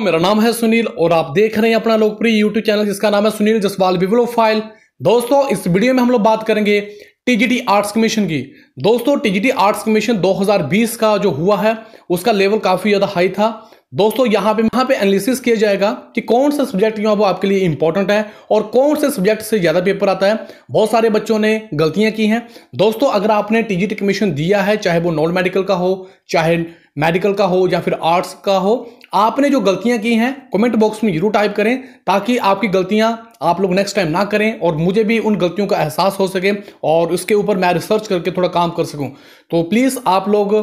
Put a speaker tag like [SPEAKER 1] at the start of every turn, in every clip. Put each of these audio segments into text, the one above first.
[SPEAKER 1] मेरा नाम है सुनील और आप देख रहे हैं अपना लोकप्रिय यूट्यूब चैनल जिसका नाम है सुनील जसवाल विवलो फाइल दोस्तों इस वीडियो में हम लोग बात करेंगे टीजीटी आर्ट्स कमीशन की दोस्तों टीजीटी आर्ट्स कमीशन 2020 का जो हुआ है उसका लेवल काफ़ी ज़्यादा हाई था दोस्तों यहां पे यहां पे एनालिसिस किया जाएगा कि कौन सा सब्जेक्ट जो है वो आपके लिए इंपॉर्टेंट है और कौन से सब्जेक्ट से ज्यादा पेपर आता है बहुत सारे बच्चों ने गलतियां की हैं दोस्तों अगर आपने टीजीटी कमीशन दिया है चाहे वो नॉन मेडिकल का हो चाहे मेडिकल का हो या फिर आर्ट्स का हो आपने जो गलतियां की हैं कमेंट बॉक्स में जरूर टाइप करें ताकि आपकी गलतियां आप लोग नेक्स्ट टाइम ना करें और मुझे भी उन गलतियों का एहसास हो सके और उसके ऊपर मैं रिसर्च करके थोड़ा काम कर सकूं तो प्लीज़ आप लोग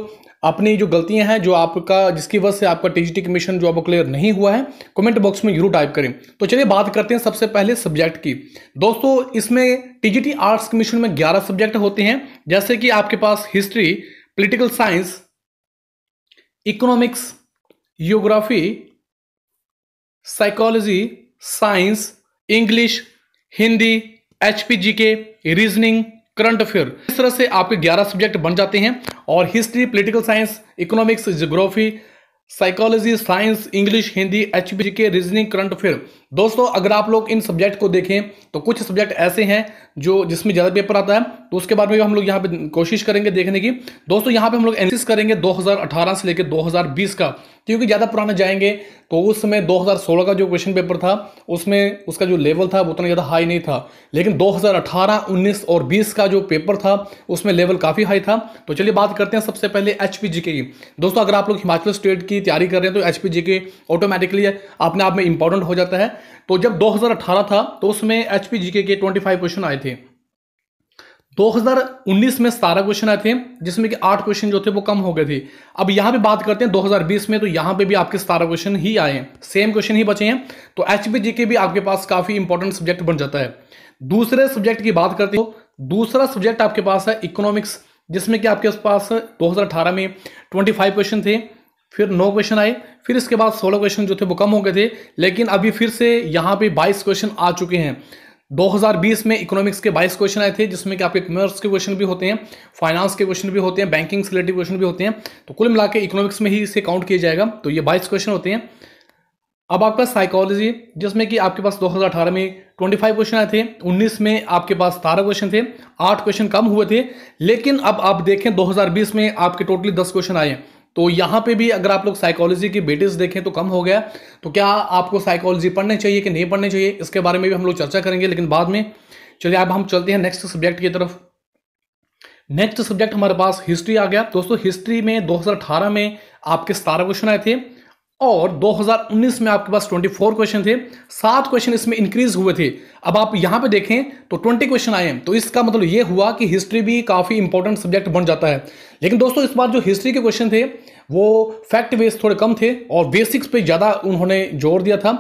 [SPEAKER 1] अपनी जो गलतियां हैं जो आपका जिसकी वजह से आपका टीजीटी कमीशन जो आपको क्लियर नहीं हुआ है कमेंट बॉक्स में जरूर टाइप करें तो चलिए बात करते हैं सबसे पहले सब्जेक्ट की दोस्तों इसमें टीजीटी आर्ट्स कमीशन में 11 सब्जेक्ट होते हैं जैसे कि आपके पास history political science economics geography psychology science English Hindi H reasoning current affair इस तरह से आपके 11 सब्जेक्ट बन जाते हैं और history political science economics geography psychology science English Hindi H K reasoning current affair दोस्तों अगर आप लोग इन सब्जेक्ट को देखें तो कुछ सब्जेक्ट ऐसे हैं जो जिसमें ज़्यादा पेपर आता है तो उसके बारे में हम लोग यहाँ पे कोशिश करेंगे देखने की दोस्तों यहाँ पे हम लोग एनालिसिस करेंगे 2018 से लेकर 2020 का क्योंकि ज़्यादा पुराना जाएंगे तो उस समय 2016 का जो क्वेश्चन पेपर था उसमें उसका जो लेवल था वो उतना ज़्यादा हाई नहीं था लेकिन 2018, 19 और 20 का जो पेपर था उसमें लेवल काफ़ी हाई था तो चलिए बात करते हैं सबसे पहले एच की दोस्तों अगर आप लोग हिमाचल स्टेट की तैयारी कर रहे हैं तो एच ऑटोमेटिकली अपने आप में इंपॉर्टेंट हो जाता है तो जब 2018 था तो उसमें एच पी जी के ट्वेंटी फाइव क्वेश्चन आए थे 2019 में सतारह क्वेश्चन आए थे जिसमें कि आठ क्वेश्चन जो थे वो कम हो गए थे अब यहां पे बात करते हैं 2020 में तो यहां पे भी आपके सतारह क्वेश्चन ही आए हैं सेम क्वेश्चन ही बचे हैं तो एच पी जी के भी आपके पास काफ़ी इंपॉर्टेंट सब्जेक्ट बन जाता है दूसरे सब्जेक्ट की बात करते हो दूसरा सब्जेक्ट आपके पास है इकोनॉमिक्स जिसमें कि आपके पास दो में ट्वेंटी क्वेश्चन थे फिर नौ क्वेश्चन आए फिर इसके बाद सोलह क्वेश्चन जो थे वो कम हो गए थे लेकिन अभी फिर से यहाँ पे बाईस क्वेश्चन आ चुके हैं 2020 में इकोनॉमिक्स के 22 क्वेश्चन आए थे जिसमें कि आपके कॉमर्स के क्वेश्चन भी होते हैं फाइनेंस के क्वेश्चन भी होते हैं बैंकिंग से रिलेटेड क्वेश्चन भी होते हैं तो कुल मिला इकोनॉमिक्स में ही इसे काउंट किया जाएगा तो ये 22 क्वेश्चन होते हैं अब आपका साइकोलॉजी जिसमें कि आपके पास 2018 में 25 क्वेश्चन आए थे 19 में आपके पास 17 क्वेश्चन थे 8 क्वेश्चन कम हुए थे लेकिन अब आप देखें 2020 में आपके टोटली 10 क्वेश्चन आए हैं तो यहाँ पे भी अगर आप लोग साइकोलॉजी की बेटिस देखें तो कम हो गया तो क्या आपको साइकोलॉजी पढ़ने चाहिए कि नहीं पढ़ने चाहिए इसके बारे में भी हम लोग चर्चा करेंगे लेकिन बाद में चलिए अब हम चलते हैं नेक्स्ट सब्जेक्ट की तरफ नेक्स्ट सब्जेक्ट हमारे पास हिस्ट्री आ गया दोस्तों हिस्ट्री में 2018 में आपके सतारह क्वेश्चन आए थे और 2019 में आपके पास 24 क्वेश्चन थे सात क्वेश्चन इसमें इंक्रीज हुए थे अब आप यहां पे देखें तो 20 क्वेश्चन आए हैं तो इसका मतलब ये हुआ कि हिस्ट्री भी काफ़ी इंपॉर्टेंट सब्जेक्ट बन जाता है लेकिन दोस्तों इस बार जो हिस्ट्री के क्वेश्चन थे वो फैक्ट बेस थोड़े कम थे और बेसिक्स पे ज़्यादा उन्होंने जोर दिया था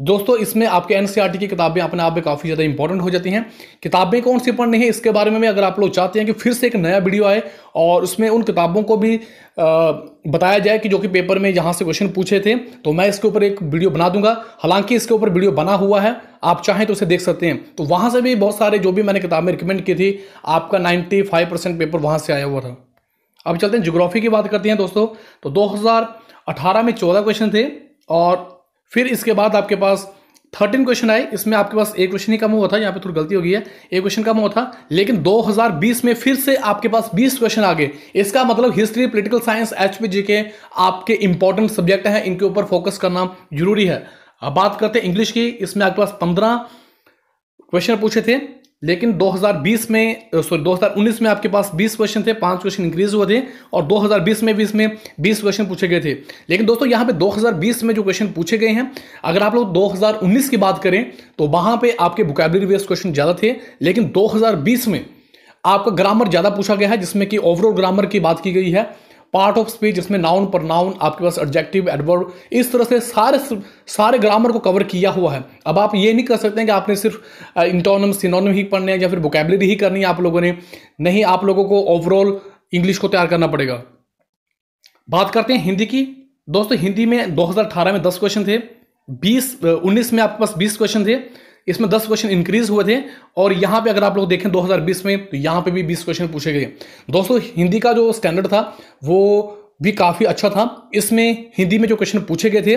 [SPEAKER 1] दोस्तों इसमें आपके एनसीईआरटी e की किताबें अपने आप में काफ़ी ज़्यादा इंपॉर्टेंट हो जाती हैं किताबें कौन सी पढ़नी है इसके बारे में अगर आप लोग चाहते हैं कि फिर से एक नया वीडियो आए और उसमें उन किताबों को भी बताया जाए कि जो कि पेपर में यहाँ से क्वेश्चन पूछे थे तो मैं इसके ऊपर एक वीडियो बना दूंगा हालांकि इसके ऊपर वीडियो बना हुआ है आप चाहें तो उसे देख सकते हैं तो वहाँ से भी बहुत सारे जो भी मैंने किताबें रिकमेंड की थी आपका नाइन्टी पेपर वहाँ से आया हुआ था अब चलते हैं जोग्राफी की बात करते हैं दोस्तों तो 2018 में 14 क्वेश्चन थे और फिर इसके बाद आपके पास थर्टीन क्वेश्चन आए इसमें आपके पास एक क्वेश्चन ही कम हुआ था यहाँ पे थोड़ी गलती हो गई है एक क्वेश्चन कम हुआ था लेकिन 2020 में फिर से आपके पास 20 क्वेश्चन आ गए इसका मतलब history political science H P G K आपके इंपॉर्टेंट सब्जेक्ट हैं इनके ऊपर फोकस करना जरूरी है अब बात करते हैं इंग्लिश की इसमें आपके पास पंद्रह क्वेश्चन पूछे थे लेकिन 2020 में सॉरी 2019 में आपके पास 20 क्वेश्चन थे पांच क्वेश्चन इंक्रीज हुए थे और 2020 में भी इसमें 20 क्वेश्चन पूछे गए थे लेकिन दोस्तों यहां पे 2020 में जो क्वेश्चन पूछे गए हैं अगर आप लोग 2019 की बात करें तो वहां पे आपके वोकेबलरी बेस्ड क्वेश्चन ज़्यादा थे लेकिन दो में आपका ग्रामर ज़्यादा पूछा गया है जिसमें कि ओवरऑल ग्रामर की बात की गई है पार्ट ऑफ स्पीच जिसमें नाउन पर नाउन आपके पास ऑब्जेक्टिव एडवर्ब इस तरह से सारे सारे ग्रामर को कवर किया हुआ है अब आप ये नहीं कर सकते हैं कि आपने सिर्फ इंटोनम सिनोनम ही पढ़ने हैं या फिर वोकेबलरी ही करनी है आप लोगों ने नहीं आप लोगों को ओवरऑल इंग्लिश को तैयार करना पड़ेगा बात करते हैं हिंदी की दोस्तों हिंदी में 2018 में 10 क्वेश्चन थे 20 19 में आपके पास 20 क्वेश्चन थे इसमें दस क्वेश्चन इंक्रीज हुए थे और यहाँ पे अगर आप लोग देखें 2020 में तो यहाँ पे भी बीस क्वेश्चन पूछे गए दोस्तों हिंदी का जो स्टैंडर्ड था वो भी काफ़ी अच्छा था इसमें हिंदी में जो क्वेश्चन पूछे गए थे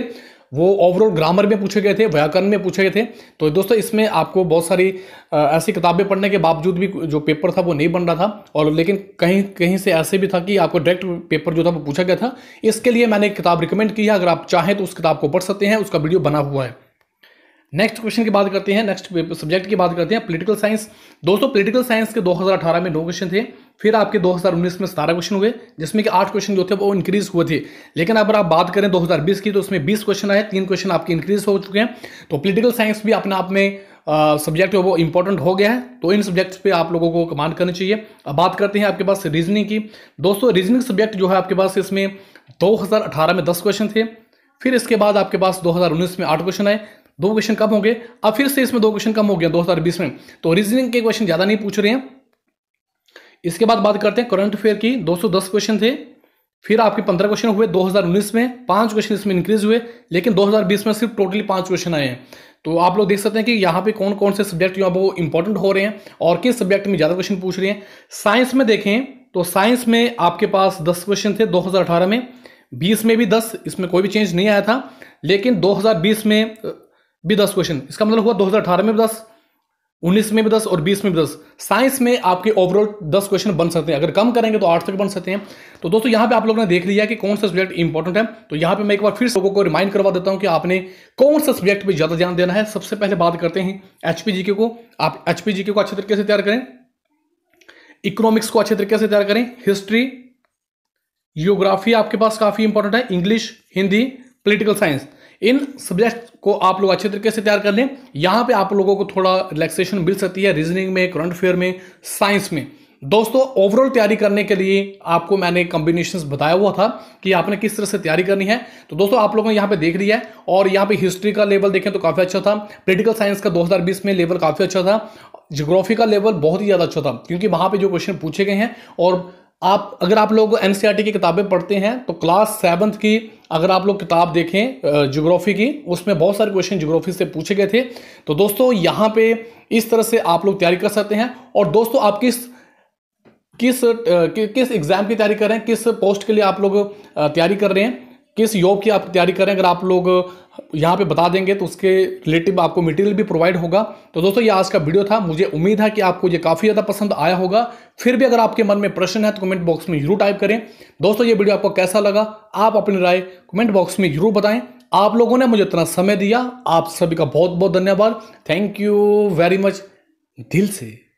[SPEAKER 1] वो ओवरऑल ग्रामर में पूछे गए थे व्याकरण में पूछे गए थे तो दोस्तों इसमें आपको बहुत सारी ऐसी किताबें पढ़ने के बावजूद भी जो पेपर था वो नहीं बन रहा था और लेकिन कहीं कहीं से ऐसे भी था कि आपको डायरेक्ट पेपर जो था वो पूछा गया था इसके लिए मैंने एक किताब रिकमेंड की है अगर आप चाहें तो उस किताब को पढ़ सकते हैं उसका वीडियो बना हुआ है नेक्स्ट क्वेश्चन की बात करते हैं नेक्स्ट सब्जेक्ट की बात करते हैं पॉलिटिकल साइंस दोस्तों पॉलिटिकल साइंस के 2018 में नौ क्वेश्चन थे फिर आपके 2019 में सतारह क्वेश्चन हुए जिसमें कि आठ क्वेश्चन जो थे वो इंक्रीज हुए थे लेकिन अगर आप बात करें 2020 की तो उसमें 20 क्वेश्चन आए तीन क्वेश्चन आपके इंक्रीज हो चुके हैं तो पोलिटिकल साइंस भी अपने आप में सब्जेक्ट वो इंपॉर्टेंट हो गया है तो इन सब्जेक्ट्स पे आप लोगों को कमांड करनी चाहिए अब बात करते हैं आपके पास रीजनिंग की दोस्तों रीजनिंग सब्जेक्ट जो है आपके पास इसमें 2018 में 10 क्वेश्चन थे फिर इसके बाद आपके पास 2019 में आठ क्वेश्चन आए दो क्वेश्चन कम हो गए अब फिर से इसमें दो क्वेश्चन कम हो गया दो हजार बीस में तो रीजनिंग के क्वेश्चन ज्यादा नहीं पूछ रहे हैं इसके बाद बात करते हैं करंट अफेयर की 210 क्वेश्चन थे फिर आपके 15 क्वेश्चन हुए 2019 में पांच क्वेश्चन इसमें इंक्रीज हुए लेकिन 2020 में सिर्फ टोटली पांच क्वेश्चन आए हैं तो आप लोग देख सकते हैं कि यहाँ पे कौन कौन से सब्जेक्ट जो वो इंपॉर्टेंट हो रहे हैं और किस सब्जेक्ट में ज़्यादा क्वेश्चन पूछ रहे हैं साइंस में देखें तो साइंस में आपके पास दस क्वेश्चन थे 2018 में बीस में भी दस इसमें कोई भी चेंज नहीं आया था लेकिन 2020 में भी दस क्वेश्चन इसका मतलब हुआ 2018 में भी दस उन्नीस में भी दस और बीस में भी दस साइंस में आपके ओवरऑल दस क्वेश्चन बन सकते हैं अगर कम करेंगे तो आठ तक बन सकते हैं तो दोस्तों यहाँ पे आप लोगों ने देख लिया कि कौन सा सब्जेक्ट इंपॉर्टेंट है तो यहाँ पे मैं एक बार फिर लोगों को रिमाइंड करवा देता हूँ कि आपने कौन सा सब्जेक्ट पर ज़्यादा ध्यान देना है सबसे पहले बात करते हैं एच को आप एच को अच्छे तरीके से तैयार करें इकोनॉमिक्स को अच्छे तरीके से तैयार करें हिस्ट्री जियोग्राफी आपके पास काफ़ी इंपॉर्टेंट है इंग्लिश हिंदी पोलिटिकल साइंस इन सब्जेक्ट को आप लोग अच्छे तरीके से तैयार कर लें यहाँ पे आप लोगों को थोड़ा रिलैक्सेशन मिल सकती है रीजनिंग में करंट अफेयर में साइंस में दोस्तों ओवरऑल तैयारी करने के लिए आपको मैंने कॉम्बिनेशन बताया हुआ था कि आपने किस तरह से तैयारी करनी है तो दोस्तों आप लोगों ने यहाँ पे देख लिया है और यहाँ पे हिस्ट्री का लेवल देखें तो काफ़ी अच्छा था पोलिटिकल साइंस का 2020 में लेवल काफ़ी अच्छा था जोग्राफी का लेवल बहुत ही ज़्यादा अच्छा था क्योंकि वहाँ पर जो क्वेश्चन पूछे गए हैं और आप अगर आप लोग एन e की किताबें पढ़ते हैं तो क्लास सेवन्थ की अगर आप लोग किताब देखें जोग्राफी की उसमें बहुत सारे क्वेश्चन जोग्राफी से पूछे गए थे तो दोस्तों यहाँ पे इस तरह से आप लोग तैयारी कर सकते हैं और दोस्तों आप किस किस कि, किस एग्ज़ाम की तैयारी कर रहे हैं किस पोस्ट के लिए आप लोग तैयारी कर रहे हैं किस योग की आप तैयारी कर रहे हैं अगर आप लोग यहाँ पे बता देंगे तो उसके रिलेटिव आपको मटेरियल भी प्रोवाइड होगा तो दोस्तों ये आज का वीडियो था मुझे उम्मीद है कि आपको ये काफ़ी ज़्यादा पसंद आया होगा फिर भी अगर आपके मन में प्रश्न है तो कमेंट बॉक्स में जरूर टाइप करें दोस्तों ये वीडियो आपको कैसा लगा आप अपनी राय कमेंट बॉक्स में जरूर बताएं आप लोगों ने मुझे इतना समय दिया आप सभी का बहुत बहुत धन्यवाद थैंक यू वेरी मच दिल से